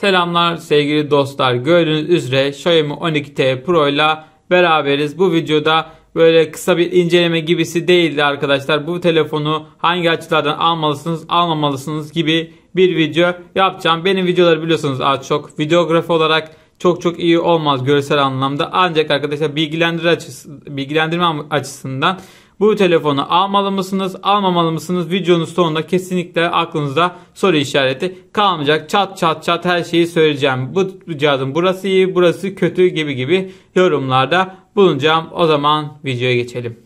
Selamlar sevgili dostlar. Gördüğünüz üzere Xiaomi 12T Pro ile beraberiz. Bu videoda böyle kısa bir inceleme gibisi değildi arkadaşlar. Bu telefonu hangi açılardan almalısınız, almamalısınız gibi bir video yapacağım. Benim videoları biliyorsunuz az çok. Videografi olarak çok çok iyi olmaz görsel anlamda. Ancak arkadaşlar bilgilendirme açısından bilgilendirme açısından bu telefonu almalı mısınız, almamalı mısınız? Videonun sonunda kesinlikle aklınızda soru işareti kalmayacak. Çat çat çat her şeyi söyleyeceğim. Bu cihazın burası iyi, burası kötü gibi gibi yorumlarda bulunacağım. O zaman videoya geçelim.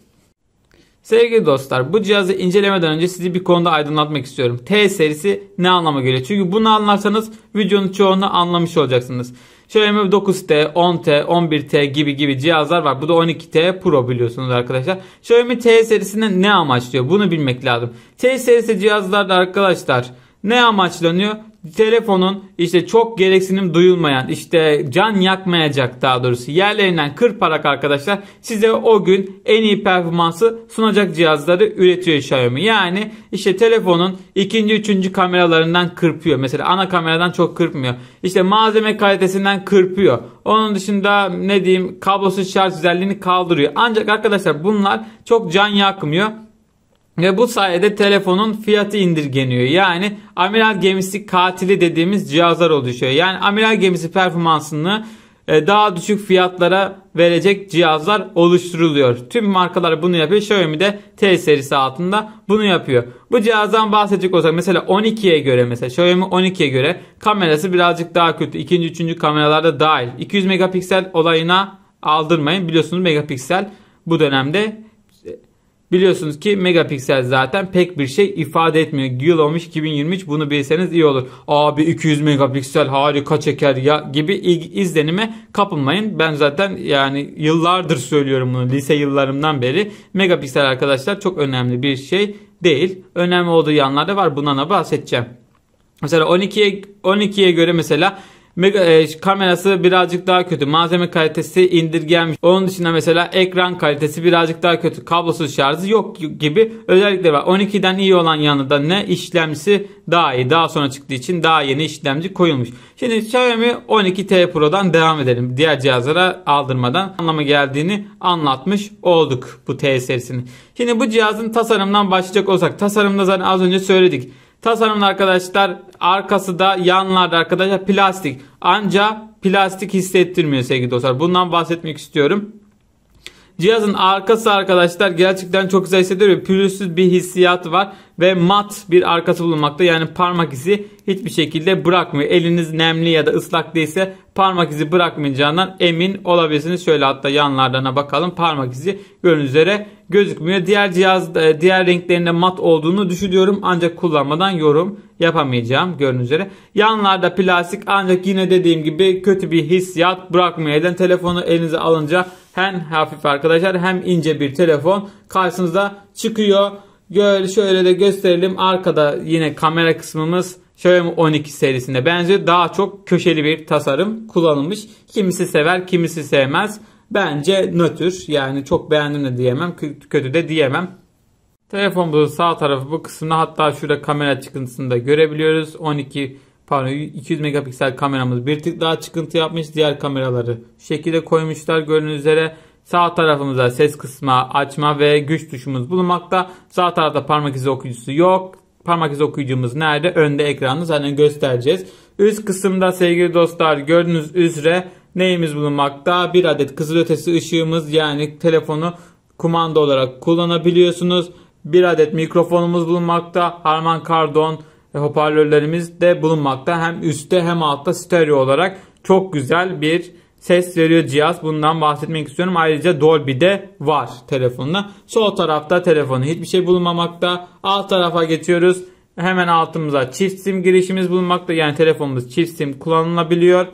Sevgili dostlar bu cihazı incelemeden önce sizi bir konuda aydınlatmak istiyorum. T serisi ne anlama geliyor? Çünkü bunu anlarsanız videonun çoğunu anlamış olacaksınız. Xiaomi 9T, 10T, 11T gibi gibi cihazlar var. Bu da 12T Pro biliyorsunuz arkadaşlar. Xiaomi T serisinde ne amaçlıyor? Bunu bilmek lazım. T serisi cihazlarda arkadaşlar ne amaçlanıyor? Telefonun işte çok gereksinim duyulmayan işte can yakmayacak daha doğrusu yerlerinden kırparak arkadaşlar size o gün en iyi performansı sunacak cihazları üretiyor Xiaomi. Yani işte telefonun ikinci üçüncü kameralarından kırpıyor. Mesela ana kameradan çok kırpmıyor. İşte malzeme kalitesinden kırpıyor. Onun dışında ne diyeyim kablosuz şarj özelliğini kaldırıyor. Ancak arkadaşlar bunlar çok can yakmıyor. Ve bu sayede telefonun fiyatı indirgeniyor. Yani amiral gemisi katili dediğimiz cihazlar oluşuyor. Yani amiral gemisi performansını e, daha düşük fiyatlara verecek cihazlar oluşturuluyor. Tüm markalar bunu yapıyor. Xiaomi de T serisi altında bunu yapıyor. Bu cihazdan bahsedecek olsak mesela 12'ye göre mesela Xiaomi 12'ye göre kamerası birazcık daha kötü. İkinci, üçüncü kameralarda dahil. 200 megapiksel olayına aldırmayın. Biliyorsunuz megapiksel bu dönemde Biliyorsunuz ki megapiksel zaten pek bir şey ifade etmiyor. Yıl olmuş 2023 bunu bilseniz iyi olur. Abi 200 megapiksel harika çeker ya gibi izlenime kapılmayın. Ben zaten yani yıllardır söylüyorum bunu lise yıllarımdan beri. Megapiksel arkadaşlar çok önemli bir şey değil. Önemli olduğu yanlar da var. Bundan da bahsedeceğim. Mesela 12'ye 12'ye göre mesela Mega, e, kamerası birazcık daha kötü. Malzeme kalitesi indirgenmiş. Onun dışında mesela ekran kalitesi birazcık daha kötü. Kablosuz şarjı yok gibi Özellikle var. 12'den iyi olan yanı da ne? İşlemcisi daha iyi. Daha sonra çıktığı için daha yeni işlemci koyulmuş. Şimdi Xiaomi 12T Pro'dan devam edelim. Diğer cihazlara aldırmadan anlama geldiğini anlatmış olduk bu T serisini. Şimdi bu cihazın tasarımdan başlayacak olsak. Tasarımda zaten az önce söyledik. Tasarımın arkadaşlar arkası da yanlarda arkadaşlar plastik. Ancak plastik hissettirmiyor sevgili dostlar. Bundan bahsetmek istiyorum. Cihazın arkası arkadaşlar gerçekten çok güzel hissediliyor. Pürüzsüz bir hissiyat var ve mat bir arkası bulunmakta. Yani parmak izi hiçbir şekilde bırakmıyor. Eliniz nemli ya da ıslak değilse parmak izi bırakmayacağından emin olabilirsiniz. Şöyle hatta yanlardan bakalım. Parmak izi görünüz üzere gözükmüyor. Diğer cihaz e, diğer renklerinde mat olduğunu düşünüyorum. Ancak kullanmadan yorum yapamayacağım görünüz üzere. Yanlarda plastik ancak yine dediğim gibi kötü bir hissiyat bırakmıyor. Elden telefonu elinize alınca hem hafif arkadaşlar hem ince bir telefon karşınıza çıkıyor. Gör, şöyle de gösterelim. Arkada yine kamera kısmımız Xiaomi 12 serisine benziyor. Daha çok köşeli bir tasarım kullanılmış. Kimisi sever, kimisi sevmez. Bence nötr. Yani çok beğendim de diyemem, kötü de diyemem. Telefonumuzun sağ tarafı bu kısımda hatta şurada kamera çıkıntısında görebiliyoruz. 12 pardon 200 megapiksel kameramız bir tık daha çıkıntı yapmış. Diğer kameraları şu şekilde koymuşlar. Gördüğünüz üzere sağ tarafımızda ses kısma, açma ve güç tuşumuz bulunmakta. Sağ tarafta parmak izi okuyucusu yok. Parmak izi okuyucumuz nerede? Önde ekranı zaten göstereceğiz. Üst kısımda sevgili dostlar gördüğünüz üzere neyimiz bulunmakta? Bir adet kızılötesi ışığımız yani telefonu kumanda olarak kullanabiliyorsunuz. Bir adet mikrofonumuz bulunmakta. Harman Kardon hoparlörlerimiz de bulunmakta. Hem üstte hem altta stereo olarak çok güzel bir ses veriyor cihaz. Bundan bahsetmek istiyorum. Ayrıca Dolby de var telefonda Sol tarafta telefonu hiçbir şey bulunmamakta. Alt tarafa geçiyoruz. Hemen altımıza çift sim girişimiz bulunmakta. Yani telefonumuz çift sim kullanılabiliyor.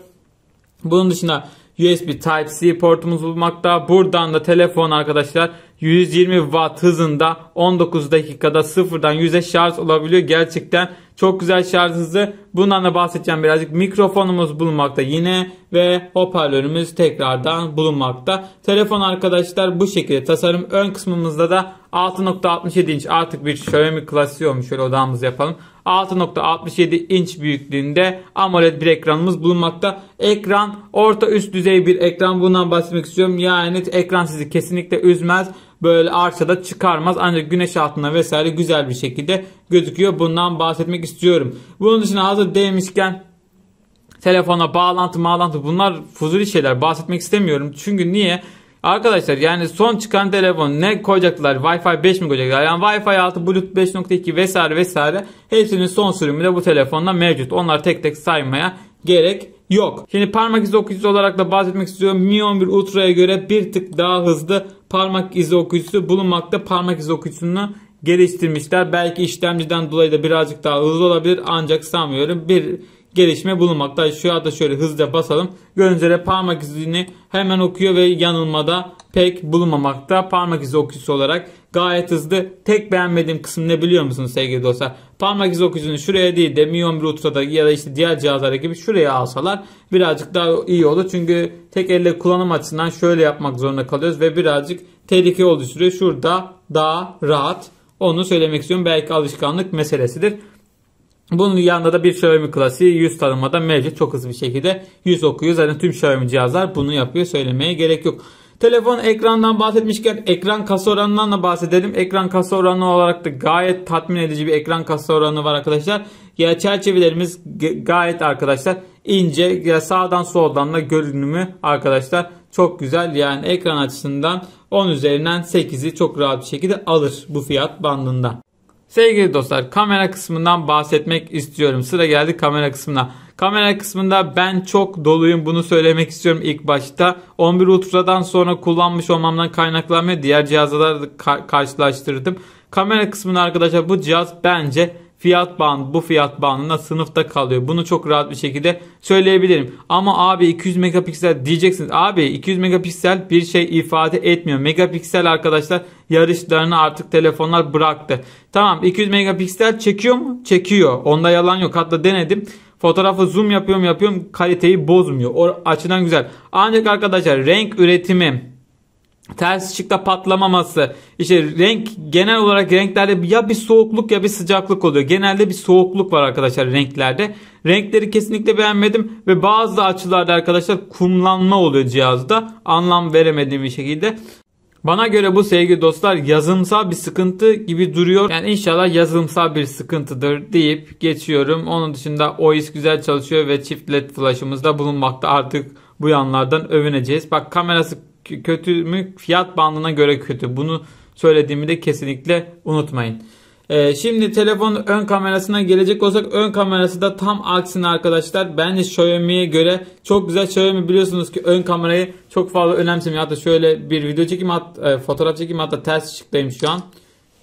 Bunun dışında USB Type-C portumuz bulunmakta. Buradan da telefon arkadaşlar 120 watt hızında 19 dakikada sıfırdan 100'e şarj olabiliyor. Gerçekten çok güzel şarj hızı. Bundan da bahsedeceğim birazcık. Mikrofonumuz bulunmakta yine ve hoparlörümüz tekrardan bulunmakta. Telefon arkadaşlar bu şekilde tasarım. Ön kısmımızda da 6.67 inç artık bir Xiaomi klasiği olmuş. Şöyle odamızı yapalım. 6.67 inç büyüklüğünde AMOLED bir ekranımız bulunmakta. Ekran orta üst düzey bir ekran. Bundan bahsetmek istiyorum. Yani ekran sizi kesinlikle üzmez. Böyle arçada çıkarmaz. Ancak güneş altında vesaire güzel bir şekilde gözüküyor. Bundan bahsetmek istiyorum. Bunun dışında hazır değmişken telefona bağlantı bağlantı bunlar fuzuli şeyler bahsetmek istemiyorum. Çünkü niye? Arkadaşlar yani son çıkan telefon ne koyacaklar? Wi-Fi 5 mi koyacaklar? Yani Wi-Fi 6, Bluetooth 5.2 vesaire vesaire hepsinin son sürümü de bu telefonda mevcut. Onlar tek tek saymaya gerek yok. Şimdi parmak izi okuyucusu olarak da bahsetmek istiyorum. Mi 11 Ultra'ya göre bir tık daha hızlı parmak izi okuyucusu bulunmakta. Parmak izi okuyucusunu geliştirmişler. Belki işlemciden dolayı da birazcık daha hızlı olabilir ancak sanmıyorum. Bir gelişme bulunmakta. Şu anda şöyle hızlıca basalım. Gördüğünüz üzere parmak izini hemen okuyor ve yanılmada pek bulunmamakta. Parmak izi okuyucusu olarak gayet hızlı. Tek beğenmediğim kısım ne biliyor musunuz sevgili dostlar? Parmak izi okuyucunu şuraya değil de Mion Bluetooth'ta ya da işte diğer cihazlara gibi şuraya alsalar birazcık daha iyi olur. Çünkü tek elle kullanım açısından şöyle yapmak zorunda kalıyoruz ve birazcık tehlike oluşturuyor. Şurada daha rahat onu söylemek istiyorum. Belki alışkanlık meselesidir. Bunun yanında da bir Xiaomi klasiği yüz tanımada mevcut. Çok hızlı bir şekilde yüz okuyor. Zaten tüm Xiaomi cihazlar bunu yapıyor. Söylemeye gerek yok. Telefon ekrandan bahsetmişken ekran kasa oranından da bahsedelim. Ekran kasa oranı olarak da gayet tatmin edici bir ekran kasa oranı var arkadaşlar. Ya çerçevelerimiz gayet arkadaşlar ince ya sağdan soldan da görünümü arkadaşlar çok güzel. Yani ekran açısından 10 üzerinden 8'i çok rahat bir şekilde alır bu fiyat bandında. Sevgili dostlar kamera kısmından bahsetmek istiyorum. Sıra geldi kamera kısmına. Kamera kısmında ben çok doluyum bunu söylemek istiyorum ilk başta. 11 Ultra'dan sonra kullanmış olmamdan kaynaklanmıyor. Diğer cihazlarla karşılaştırdım. Kamera kısmında arkadaşlar bu cihaz bence fiyat bandı bu fiyat bandında sınıfta kalıyor. Bunu çok rahat bir şekilde söyleyebilirim. Ama abi 200 megapiksel diyeceksiniz. Abi 200 megapiksel bir şey ifade etmiyor. Megapiksel arkadaşlar yarışlarını artık telefonlar bıraktı. Tamam 200 megapiksel çekiyor mu? Çekiyor. Onda yalan yok. Hatta denedim. Fotoğrafı zoom yapıyorum yapıyorum kaliteyi bozmuyor. O açıdan güzel. Ancak arkadaşlar renk üretimi ters ışıkta patlamaması işte renk genel olarak renklerde ya bir soğukluk ya bir sıcaklık oluyor. Genelde bir soğukluk var arkadaşlar renklerde. Renkleri kesinlikle beğenmedim ve bazı açılarda arkadaşlar kumlanma oluyor cihazda. Anlam veremediğim bir şekilde. Bana göre bu sevgili dostlar yazımsal bir sıkıntı gibi duruyor. Yani inşallah yazımsal bir sıkıntıdır deyip geçiyorum. Onun dışında OIS güzel çalışıyor ve çift led flashımızda bulunmakta artık bu yanlardan övüneceğiz. Bak kamerası kötü mü? Fiyat bandına göre kötü. Bunu söylediğimi de kesinlikle unutmayın. Ee, şimdi telefonun ön kamerasına gelecek olsak ön kamerası da tam aksine arkadaşlar. Bence Xiaomi'ye göre çok güzel. Xiaomi biliyorsunuz ki ön kamerayı çok fazla önemsemiyor. Hatta şöyle bir video çekim, hat, e, fotoğraf çekim hatta ters ışıktayım şu an.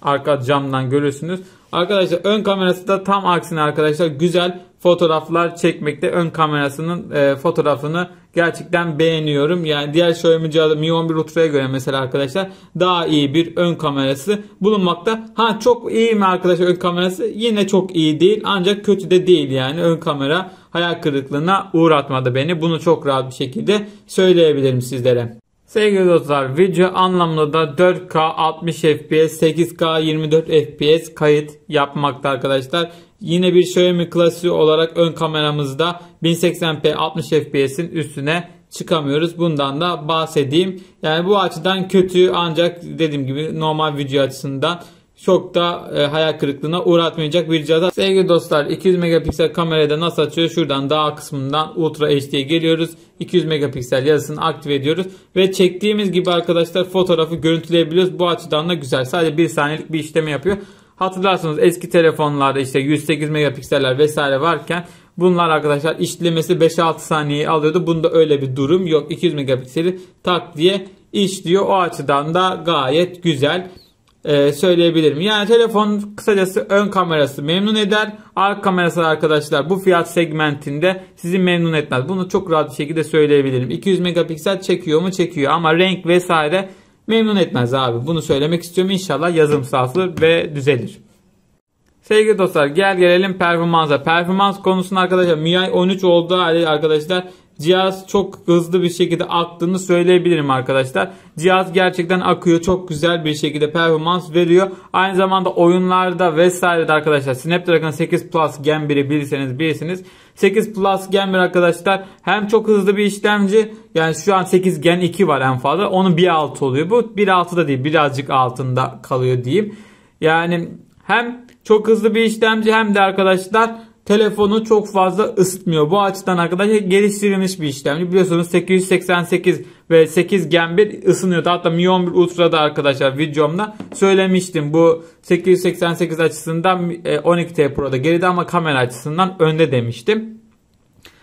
Arka camdan görüyorsunuz Arkadaşlar ön kamerası da tam aksine arkadaşlar güzel fotoğraflar çekmekte. Ön kamerasının e, fotoğrafını gerçekten beğeniyorum. Yani diğer Xiaomi cihazı Mi 11 Ultra'ya göre mesela arkadaşlar daha iyi bir ön kamerası bulunmakta. Ha çok iyi mi arkadaşlar ön kamerası? Yine çok iyi değil ancak kötü de değil yani ön kamera hayal kırıklığına uğratmadı beni. Bunu çok rahat bir şekilde söyleyebilirim sizlere. Sevgili dostlar video anlamında da 4K 60 FPS 8K 24 FPS kayıt yapmakta arkadaşlar. Yine bir Xiaomi klasiği olarak ön kameramızda 1080p 60 FPS'in üstüne çıkamıyoruz. Bundan da bahsedeyim. Yani bu açıdan kötü ancak dediğim gibi normal video açısından çok da e, hayal kırıklığına uğratmayacak bir cihaza. Sevgili dostlar 200 megapiksel kamerayı nasıl açıyor? Şuradan dağ kısmından Ultra HD'ye geliyoruz. 200 megapiksel yazısını aktive ediyoruz. Ve çektiğimiz gibi arkadaşlar fotoğrafı görüntüleyebiliyoruz. Bu açıdan da güzel. Sadece 1 saniyelik bir işlemi yapıyor. Hatırlarsanız eski telefonlarda işte 108 megapikseller vesaire varken bunlar arkadaşlar işlemesi 5-6 saniye alıyordu. Bunda öyle bir durum yok. 200 megapikseli tak diye işliyor. O açıdan da gayet güzel. E, söyleyebilirim. Yani telefon kısacası ön kamerası memnun eder. Arka kamerası arkadaşlar bu fiyat segmentinde sizi memnun etmez. Bunu çok rahat bir şekilde söyleyebilirim. 200 megapiksel çekiyor mu? Çekiyor ama renk vesaire memnun etmez abi. Bunu söylemek istiyorum. İnşallah yazım sağlıyor ve düzelir. Sevgili dostlar gel gelelim performansa. Performans konusunda arkadaşlar MIUI 13 olduğu halde arkadaşlar Cihaz çok hızlı bir şekilde aktığını söyleyebilirim arkadaşlar. Cihaz gerçekten akıyor. Çok güzel bir şekilde performans veriyor. Aynı zamanda oyunlarda vesaire de arkadaşlar Snapdragon 8 Plus Gen 1'i bilirseniz bilirsiniz. 8 Plus Gen 1 arkadaşlar hem çok hızlı bir işlemci yani şu an 8 Gen 2 var en fazla. Onun 1.6 oluyor bu. 1.6 da değil birazcık altında kalıyor diyeyim. Yani hem çok hızlı bir işlemci hem de arkadaşlar telefonu çok fazla ısıtmıyor. Bu açıdan arkadaşlar geliştirilmiş bir işlemci. Biliyorsunuz 888 ve 8 Gen 1 ısınıyordu. Hatta Mi 11 Ultra'da arkadaşlar videomda söylemiştim. Bu 888 açısından 12T e, Pro'da geride ama kamera açısından önde demiştim.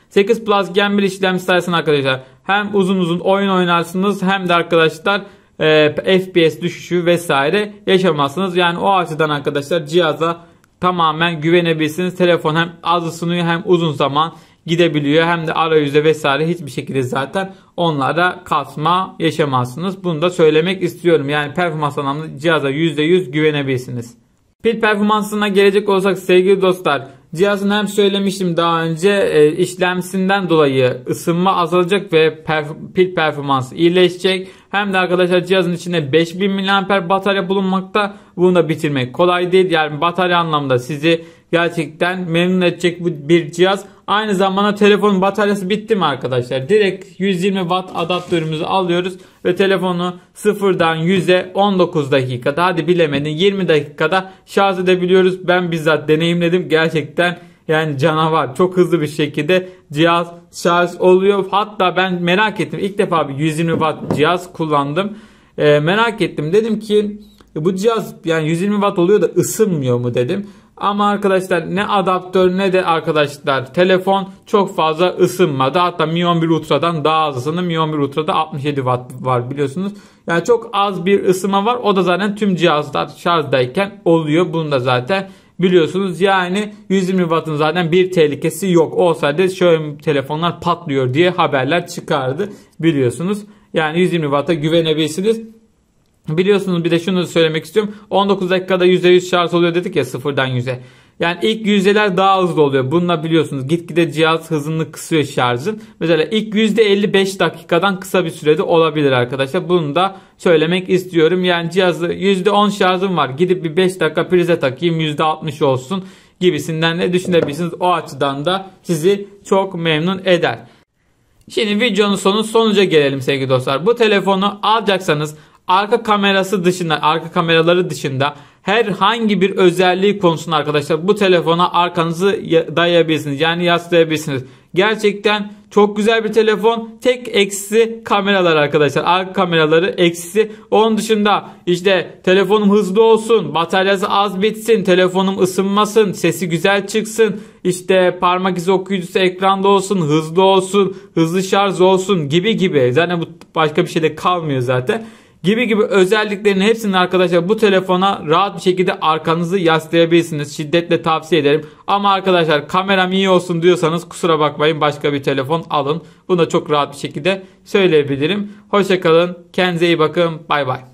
8 Plus Gen 1 işlem sayesinde arkadaşlar hem uzun uzun oyun oynarsınız hem de arkadaşlar e, FPS düşüşü vesaire yaşamazsınız. Yani o açıdan arkadaşlar cihaza tamamen güvenebilirsiniz. Telefon hem az ısınıyor hem uzun zaman gidebiliyor. Hem de arayüzde vesaire hiçbir şekilde zaten onlara kasma yaşamazsınız. Bunu da söylemek istiyorum. Yani performans anlamında cihaza %100 güvenebilirsiniz. Pil performansına gelecek olsak sevgili dostlar Cihazın hem söylemiştim daha önce e, işlemsinden dolayı ısınma azalacak ve perf pil performansı iyileşecek. Hem de arkadaşlar cihazın içinde 5000 mAh batarya bulunmakta. Bunu da bitirmek kolay değil. Yani batarya anlamda sizi gerçekten memnun edecek bir cihaz. Aynı zamanda telefonun bataryası bitti mi arkadaşlar? Direkt 120 watt adaptörümüzü alıyoruz ve telefonu sıfırdan 100'e 19 dakikada hadi bilemedin 20 dakikada şarj edebiliyoruz. Ben bizzat deneyimledim gerçekten yani canavar çok hızlı bir şekilde cihaz şarj oluyor. Hatta ben merak ettim ilk defa bir 120 watt cihaz kullandım. E, merak ettim dedim ki bu cihaz yani 120 watt oluyor da ısınmıyor mu dedim. Ama arkadaşlar ne adaptör ne de arkadaşlar telefon çok fazla ısınmadı. Hatta Mi 11 Ultra'dan daha az ısındı. Mi 11 Ultra'da 67 Watt var biliyorsunuz. Yani çok az bir ısınma var. O da zaten tüm cihazlar şarjdayken oluyor. Bunu da zaten biliyorsunuz. Yani 120 Watt'ın zaten bir tehlikesi yok. Olsaydı şöyle telefonlar patlıyor diye haberler çıkardı biliyorsunuz. Yani 120 Watt'a güvenebilirsiniz. Biliyorsunuz bir de şunu da söylemek istiyorum. 19 dakikada %100 şarj oluyor dedik ya sıfırdan 100'e. Yani ilk yüzdeler daha hızlı oluyor. Bununla biliyorsunuz gitgide cihaz hızını kısıyor şarjın. Mesela ilk yüzde 55 dakikadan kısa bir sürede olabilir arkadaşlar. Bunu da söylemek istiyorum. Yani cihazı yüzde 10 şarjım var. Gidip bir 5 dakika prize takayım yüzde 60 olsun gibisinden de düşünebilirsiniz. O açıdan da sizi çok memnun eder. Şimdi videonun sonu sonuca gelelim sevgili dostlar. Bu telefonu alacaksanız arka kamerası dışında, arka kameraları dışında herhangi bir özelliği konusunda arkadaşlar bu telefona arkanızı dayayabilirsiniz. Yani yaslayabilirsiniz. Gerçekten çok güzel bir telefon. Tek eksisi kameralar arkadaşlar. Arka kameraları eksisi. Onun dışında işte telefonum hızlı olsun. Bataryası az bitsin. Telefonum ısınmasın. Sesi güzel çıksın. İşte parmak izi okuyucusu ekranda olsun. Hızlı olsun. Hızlı şarj olsun gibi gibi. Zaten bu başka bir şey de kalmıyor zaten gibi gibi özelliklerin hepsini arkadaşlar bu telefona rahat bir şekilde arkanızı yaslayabilirsiniz. Şiddetle tavsiye ederim. Ama arkadaşlar kameram iyi olsun diyorsanız kusura bakmayın başka bir telefon alın. Bunu da çok rahat bir şekilde söyleyebilirim. Hoşçakalın. Kendinize iyi bakın. Bay bay.